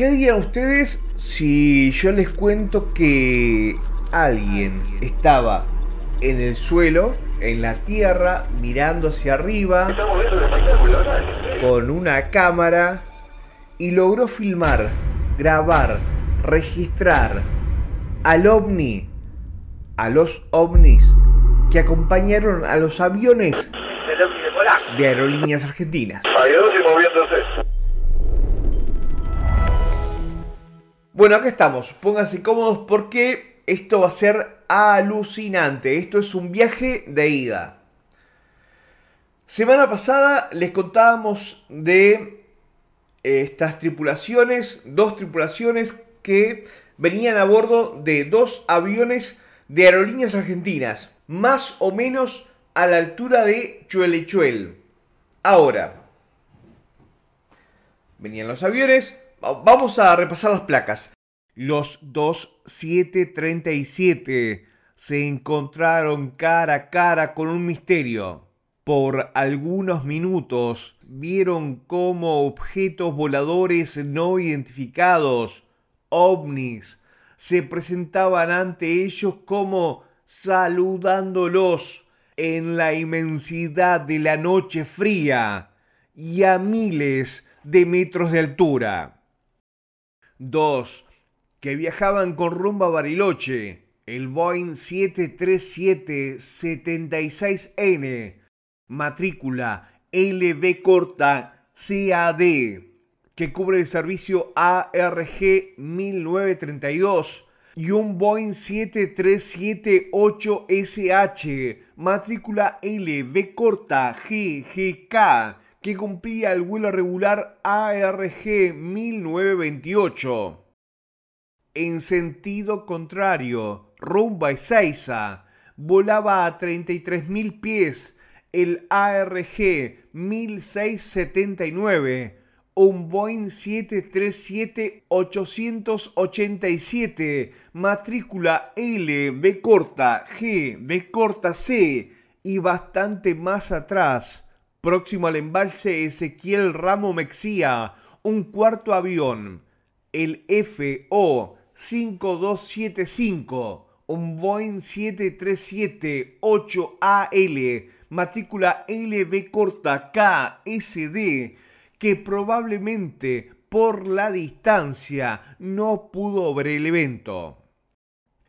¿Qué dirían ustedes si yo les cuento que alguien estaba en el suelo, en la tierra, mirando hacia arriba, con una cámara, y logró filmar, grabar, registrar al ovni, a los ovnis que acompañaron a los aviones de aerolíneas argentinas. Bueno, acá estamos. Pónganse cómodos porque esto va a ser alucinante. Esto es un viaje de ida. Semana pasada les contábamos de eh, estas tripulaciones, dos tripulaciones que venían a bordo de dos aviones de aerolíneas argentinas, más o menos a la altura de Chuelechuel. Ahora, venían los aviones, Vamos a repasar las placas. Los 2737 se encontraron cara a cara con un misterio. Por algunos minutos vieron cómo objetos voladores no identificados, ovnis, se presentaban ante ellos como saludándolos en la inmensidad de la noche fría y a miles de metros de altura dos que viajaban con rumba Bariloche, el Boeing 737-76N, matrícula LB corta CAD, que cubre el servicio ARG 1932, y un Boeing 737 8 sh matrícula LB corta GGK, que cumplía el vuelo regular ARG 1928. En sentido contrario, Rumba y Saiza volaba a 33.000 pies el ARG 1679, un Boeing 737-887, matrícula L, B corta, G, B corta C y bastante más atrás Próximo al embalse Ezequiel Ramo Mexía, un cuarto avión, el FO 5275, un Boeing 737-8AL, matrícula LB corta KSD, que probablemente por la distancia no pudo ver el evento.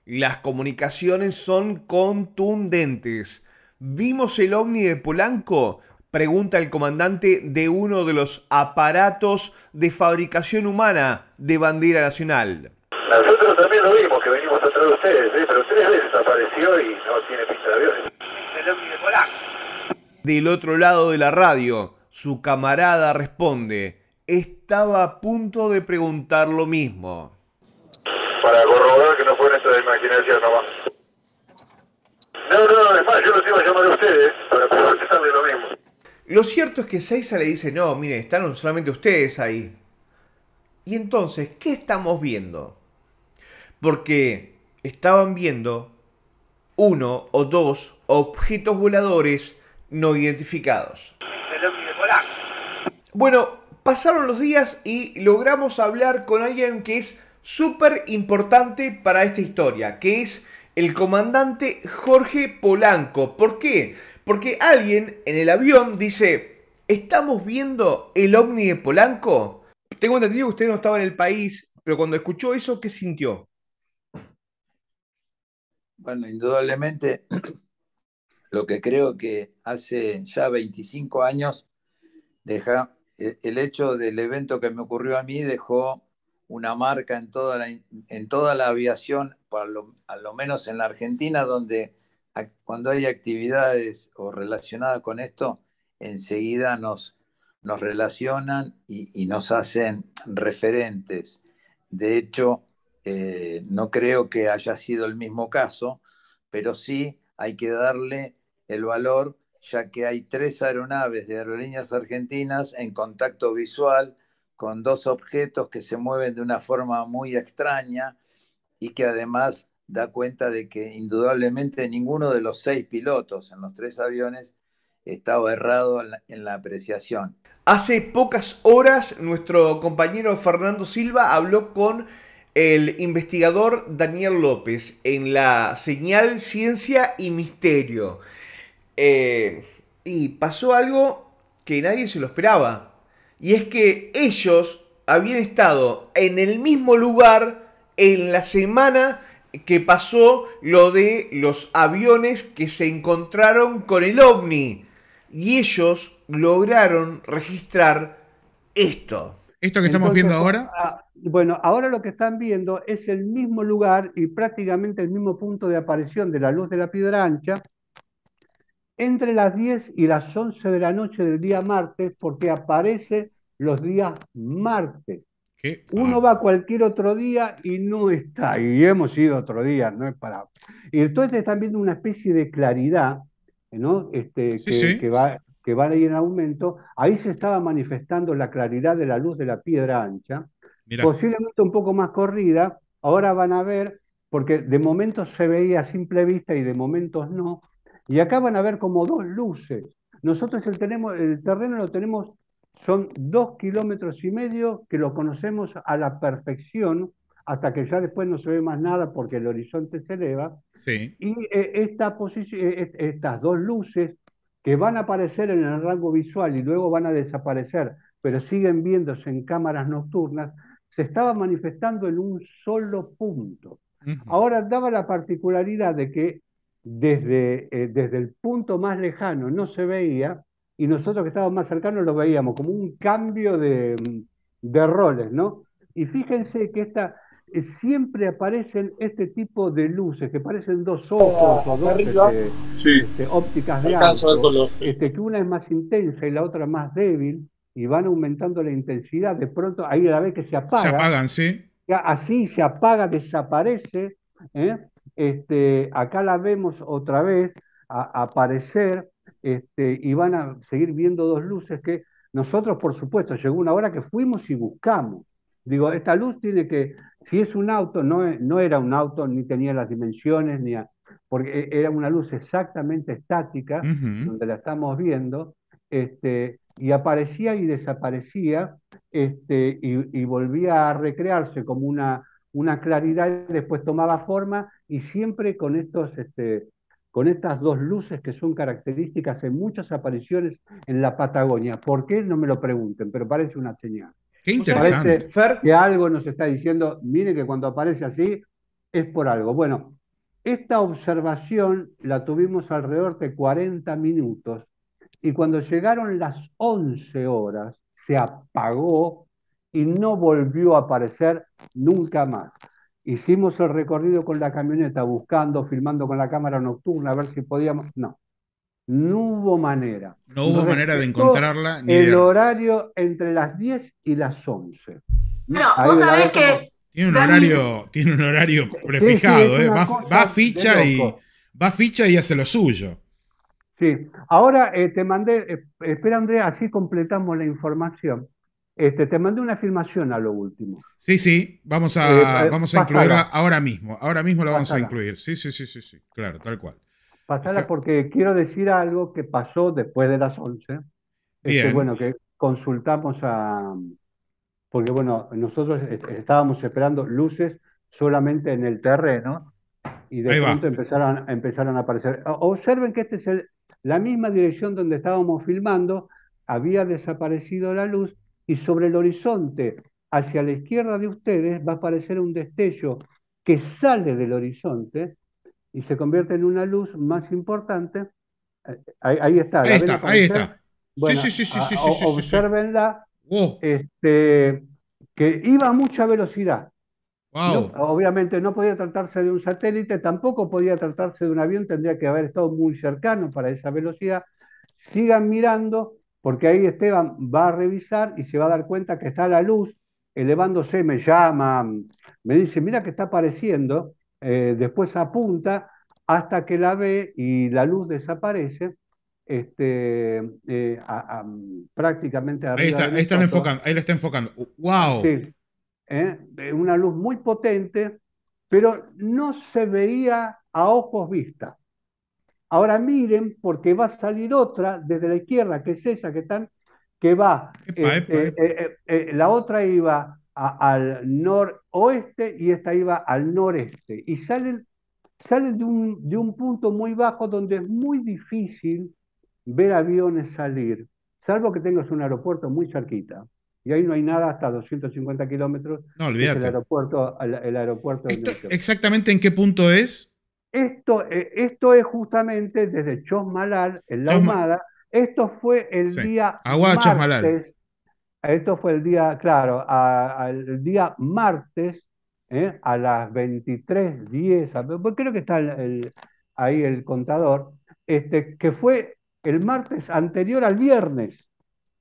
Las comunicaciones son contundentes. Vimos el ovni de Polanco, pregunta el comandante de uno de los aparatos de fabricación humana de bandera nacional. Nosotros también lo vimos, que venimos atrás de ustedes, ¿eh? pero tres veces apareció y no tiene pista de aviones. Del otro lado de la radio, su camarada responde, estaba a punto de preguntar lo mismo. Para corroborar que no fue nuestra imaginación nomás. No, no, no, es más, yo los iba a llamar a ustedes para preguntarles lo mismo. Lo cierto es que Seiza le dice, no, miren, están solamente ustedes ahí. Y entonces, ¿qué estamos viendo? Porque estaban viendo uno o dos objetos voladores no identificados. Bueno, pasaron los días y logramos hablar con alguien que es súper importante para esta historia, que es el comandante Jorge Polanco. ¿Por qué? Porque alguien en el avión dice, ¿estamos viendo el ovni de Polanco? Tengo entendido que usted no estaba en el país, pero cuando escuchó eso, ¿qué sintió? Bueno, indudablemente lo que creo que hace ya 25 años deja, e, el hecho del evento que me ocurrió a mí dejó una marca en toda la, en toda la aviación, al a lo menos en la Argentina, donde cuando hay actividades o relacionadas con esto, enseguida nos, relacionan y, nos hacen referentes. De hecho, eh, no creo que haya sido el mismo caso, pero sí hay que darle el valor, ya que hay tres aeronaves de aerolíneas argentinas en contacto visual con dos objetos que se mueven de una forma muy extraña y que además da cuenta de que indudablemente ninguno de los seis pilotos en los tres aviones estaba errado en la, apreciación. Hace pocas horas nuestro compañero Fernando Silva habló con el investigador Daniel López en la señal Ciencia y Misterio. Eh, y pasó algo que nadie se lo esperaba. Y es que ellos habían estado en el mismo lugar en la semana que pasó lo de los aviones que se encontraron con el ovni y ellos lograron registrar esto. Esto que estamos viendo ahora. Ah, bueno, ahora lo que están viendo es el mismo lugar y prácticamente el mismo punto de aparición de la luz de la piedra ancha entre las 10 y las 11 de la noche del día martes, porque aparece los días martes. Uno ah. va cualquier otro día y no está. Y hemos ido otro día, no es para. Y entonces están viendo una especie de claridad, ¿no? Este, que, que, va van a en aumento, ahí se estaba manifestando la claridad de la luz de la piedra ancha, posiblemente un poco más corrida, ahora van a ver, porque de momentos se veía a simple vista y de momentos no, y acá van a ver como dos luces. Nosotros el, tenemos, el terreno lo tenemos son dos kilómetros y medio que lo conocemos a la perfección hasta que ya después no se ve más nada porque el horizonte se eleva. Y eh, esta eh, estas dos luces que van a aparecer en el rango visual y luego van a desaparecer, pero siguen viéndose en cámaras nocturnas, se estaba manifestando en un solo punto. Ahora daba la particularidad de que desde, eh, desde el punto más lejano no se veía, y nosotros que estábamos más cercanos lo veíamos como un cambio de, roles, ¿no? Y fíjense que siempre aparecen este tipo de luces que parecen dos oh, ojos o dos este, este, ópticas de arte, este, que una es más intensa y la otra más débil y van aumentando la intensidad de pronto ahí a la vez que se apaga se apagan sí así se apaga desaparece ¿eh? este acá la vemos otra vez a aparecer este, y van a seguir viendo dos luces que nosotros, por supuesto, llegó una hora que fuimos y buscamos. Digo, esta luz tiene que, si es un auto, no, no era un auto, ni tenía las dimensiones, ni porque era una luz exactamente estática, donde la estamos viendo, este, y aparecía y desaparecía, este, y, volvía a recrearse como una, una claridad, y después tomaba forma, y siempre con estos este, con estas dos luces que son características en muchas apariciones en la Patagonia. ¿Por qué? No me lo pregunten, pero parece una señal. Qué interesante. Parece que algo nos está diciendo, mire que cuando aparece así es por algo. Bueno, esta observación la tuvimos alrededor de 40 minutos y cuando llegaron las 11 horas se apagó y no volvió a aparecer nunca más. Hicimos el recorrido con la camioneta, buscando, filmando con la cámara nocturna, a ver si podíamos. No, no hubo manera. No hubo manera de encontrarla. el horario entre las 10 y las 11. No, vos sabés que... Tiene un, horario, tiene un horario prefijado, ¿eh? va, ficha y, va ficha y hace lo suyo. Sí, ahora eh, te mandé, eh, espera Andrea, así completamos la información. Este, te mandé una afirmación a lo último. Sí, sí, vamos a, eh, eh, vamos a incluirla ahora mismo. Ahora mismo la vamos a incluir. Sí, sí, sí, sí, sí, claro, tal cual. Pasarla porque quiero decir algo que pasó después de las 11. Este, bueno, que consultamos a... Porque bueno, nosotros estábamos esperando luces solamente en el terreno y de pronto empezaron, empezaron a aparecer. Observen que esta es la misma dirección donde estábamos filmando, había desaparecido la luz y sobre el horizonte, hacia la izquierda de ustedes, va a aparecer un destello que sale del horizonte y se convierte en una luz más importante. Eh, ahí, está. Ahí está, sí, sí, sí, sí, sí, oh. Este, que iba a mucha velocidad. obviamente no podía tratarse de un satélite, tampoco podía tratarse de un avión, tendría que haber estado muy cercano para esa velocidad. Sigan mirando, porque ahí Esteban va a revisar y se va a dar cuenta que está la luz elevándose, me llama, me dice, mira que está apareciendo, eh, después apunta hasta que la ve y la luz desaparece. Este, eh, prácticamente arriba. Ahí, está, enfocando, ahí la está enfocando. ¡Wow! Eh, una luz muy potente, pero no se veía a ojos vistas. Ahora miren, porque va a salir otra desde la izquierda, que es esa que están, que va. Este, eh, eh, eh, la otra iba al noroeste y esta iba al noreste. Y salen, de, un, de un punto muy bajo donde es muy difícil ver aviones salir, salvo que tengas un aeropuerto muy cerquita. Y ahí no hay nada hasta 250 kilómetros. No, olvídate. El aeropuerto, el, aeropuerto ¿Exactamente en qué punto es? Esto, eh, esto es justamente desde Chosmalal, en la Humada. Esto fue el día. Agua Esto fue el día, claro, el día martes ¿eh? a las 23.10. Pues creo que está ahí el contador. Este, que fue el martes anterior al viernes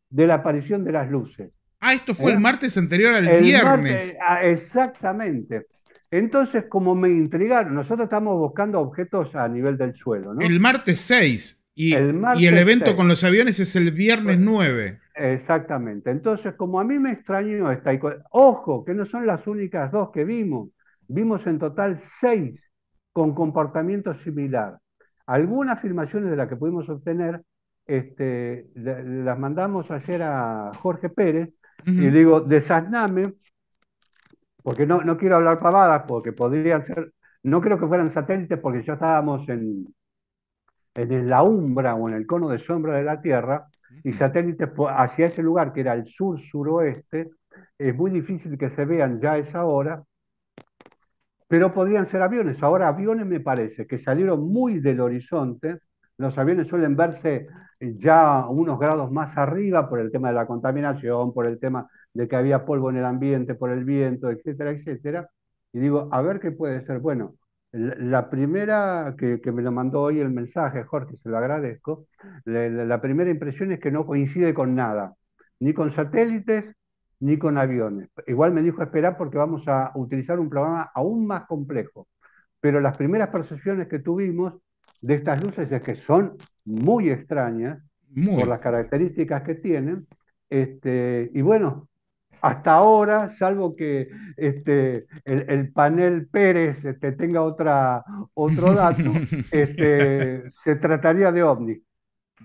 de la aparición de las luces. Ah, esto fue ¿Eh? el martes anterior al viernes. Ah, exactamente. Entonces, como me intrigaron, nosotros estamos buscando objetos a nivel del suelo. ¿no? El martes 6 y el, evento con los aviones es el viernes 9. Pues, exactamente. Entonces, como a mí me extrañó esta... Ojo, que no son las únicas dos que vimos. Vimos en total seis con comportamiento similar. Algunas afirmaciones de las que pudimos obtener este, las mandamos ayer a Jorge Pérez y le y digo, desasname porque no, no quiero hablar pavadas, porque podrían ser, no creo que fueran satélites porque ya estábamos en, en la umbra o en el cono de sombra de la Tierra, y satélites hacia ese lugar que era el sur-suroeste, es muy difícil que se vean ya a esa hora, pero podrían ser aviones. Ahora aviones me parece que salieron muy del horizonte, los aviones suelen verse ya unos grados más arriba por el tema de la contaminación, por el tema de que había polvo en el ambiente por el viento, etcétera, etcétera. Y digo, a ver qué puede ser. Bueno, la primera que, me lo mandó hoy el mensaje, Jorge, se lo agradezco, la, primera impresión es que no coincide con nada, ni con satélites, ni con aviones. Igual me dijo esperar porque vamos a utilizar un programa aún más complejo. Pero las primeras percepciones que tuvimos de estas luces es que son muy extrañas por las características que tienen. Este, y bueno, hasta ahora, salvo que este, el, panel Pérez este, tenga otro dato, este, se trataría de OVNI.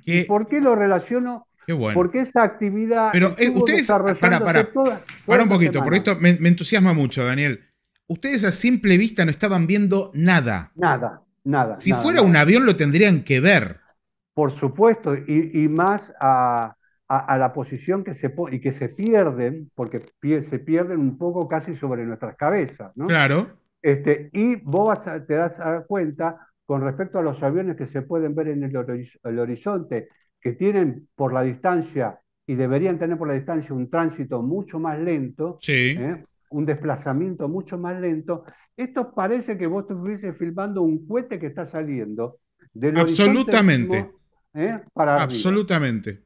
¿Y por qué lo relaciono? Qué bueno. Porque esa actividad. Pero eh, ustedes. Para, para. un poquito, porque esto me, entusiasma mucho, Daniel. Ustedes a simple vista no estaban viendo nada. Nada, nada. Si fuera un avión, lo tendrían que ver. Por supuesto, y más a, a, la posición que se y que se pierden, porque se pierden un poco casi sobre nuestras cabezas, ¿no? Claro. Este, y vos a, te das cuenta con respecto a los aviones que se pueden ver en el, horizonte, que tienen por la distancia y deberían tener por la distancia un tránsito mucho más lento, ¿eh? un desplazamiento mucho más lento. Esto parece que vos estuviese filmando un cohete que está saliendo del Absolutamente. Horizonte absolutamente, ¿eh? Absolutamente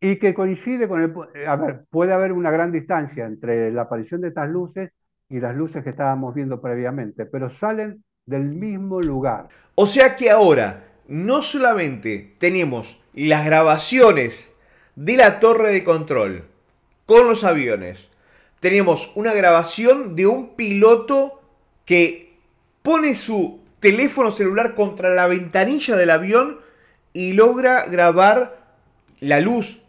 y que coincide con el... Eh, a ver, puede haber una gran distancia entre la aparición de estas luces y las luces que estábamos viendo previamente, pero salen del mismo lugar. O sea que ahora no solamente tenemos las grabaciones de la torre de control con los aviones, tenemos una grabación de un piloto que pone su teléfono celular contra la ventanilla del avión y logra grabar la luz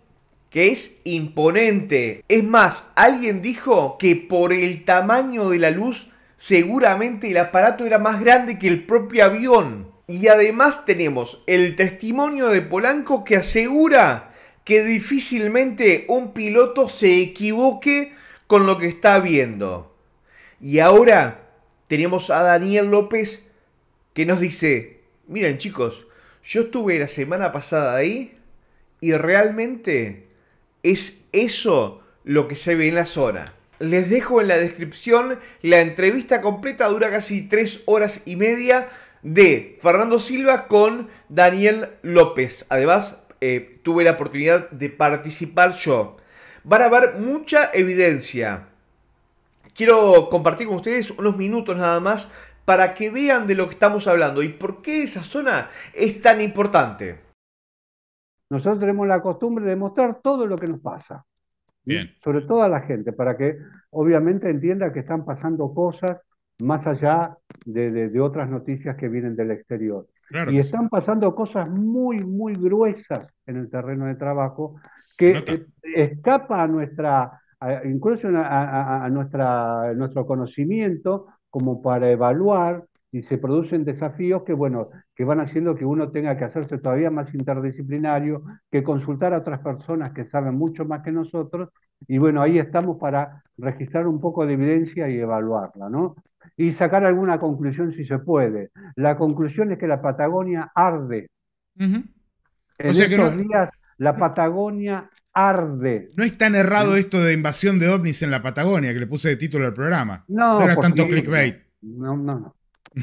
que es imponente. Es más, alguien dijo que por el tamaño de la luz seguramente el aparato era más grande que el propio avión. Y además tenemos el testimonio de Polanco que asegura que difícilmente un piloto se equivoque con lo que está viendo. Y ahora tenemos a Daniel López que nos dice, miren chicos, yo estuve la semana pasada ahí y realmente es eso lo que se ve en la zona. Les dejo en la descripción la entrevista completa, dura casi tres horas y media, de Fernando Silva con Daniel López. Además, eh, tuve la oportunidad de participar yo. Van a haber mucha evidencia. Quiero compartir con ustedes unos minutos nada más para que vean de lo que estamos hablando y por qué esa zona es tan importante. Nosotros tenemos la costumbre de mostrar todo lo que nos pasa. Bien. Sobre todo a la gente, para que obviamente entienda que están pasando cosas más allá de, otras noticias que vienen del exterior. y están pasando cosas muy, muy gruesas en el terreno de trabajo que eh, escapa a nuestra, incluso a, nuestro conocimiento como para evaluar y se producen desafíos que, bueno, que van haciendo que uno tenga que hacerse todavía más interdisciplinario, que consultar a otras personas que saben mucho más que nosotros, y bueno, ahí estamos para registrar un poco de evidencia y evaluarla, ¿no? Y sacar alguna conclusión si se puede. La conclusión es que la Patagonia arde. En que días la Patagonia arde. No es tan errado esto de invasión de ovnis en la Patagonia, que le puse de título al programa. No, no era tanto No, no, no.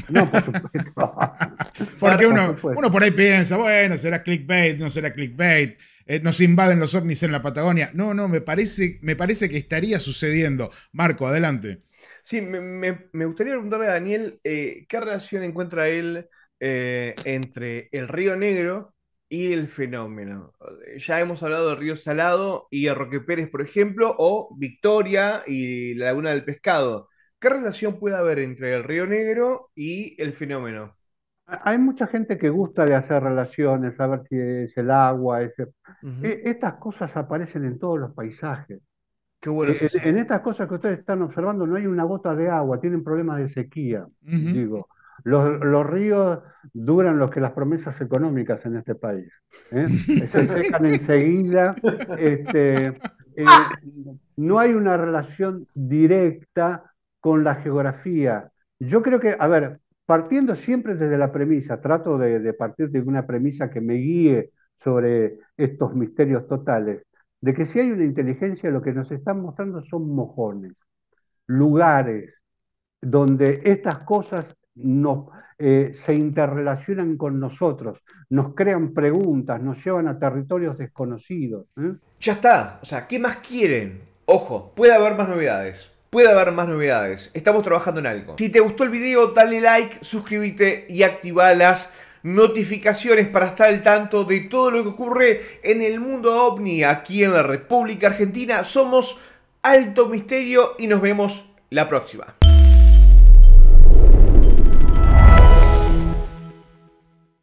No, por Porque uno, por ahí piensa, bueno, será clickbait, no será clickbait, eh, nos invaden los ovnis en la Patagonia. No, no, me parece, me parece que estaría sucediendo. Marco, adelante. Sí, me, gustaría preguntarle a Daniel eh, qué relación encuentra él eh, entre el Río Negro y el fenómeno. Ya hemos hablado del Río Salado y de Roque Pérez, por ejemplo, o Victoria y la Laguna del Pescado. ¿Qué relación puede haber entre el Río Negro y el fenómeno? Hay mucha gente que gusta de hacer relaciones, saber si es el agua. Eh, estas cosas aparecen en todos los paisajes. Eh, en, estas cosas que ustedes están observando no hay una gota de agua, tienen problemas de sequía. Digo, los, ríos duran los que las promesas económicas en este país. ¿eh? Se secan enseguida. Este, ah. no hay una relación directa con la geografía. Yo creo que, a ver, partiendo siempre desde la premisa, trato de, partir de una premisa que me guíe sobre estos misterios totales, de que si hay una inteligencia, lo que nos están mostrando son mojones, lugares donde estas cosas eh, se interrelacionan con nosotros, nos crean preguntas, nos llevan a territorios desconocidos. ¿eh? Ya está, o sea, ¿qué más quieren? Ojo, puede haber más novedades puede haber más novedades. Estamos trabajando en algo. Si te gustó el video, dale like, suscríbete y activa las notificaciones para estar al tanto de todo lo que ocurre en el mundo ovni aquí en la República Argentina. Somos Alto Misterio y nos vemos la próxima.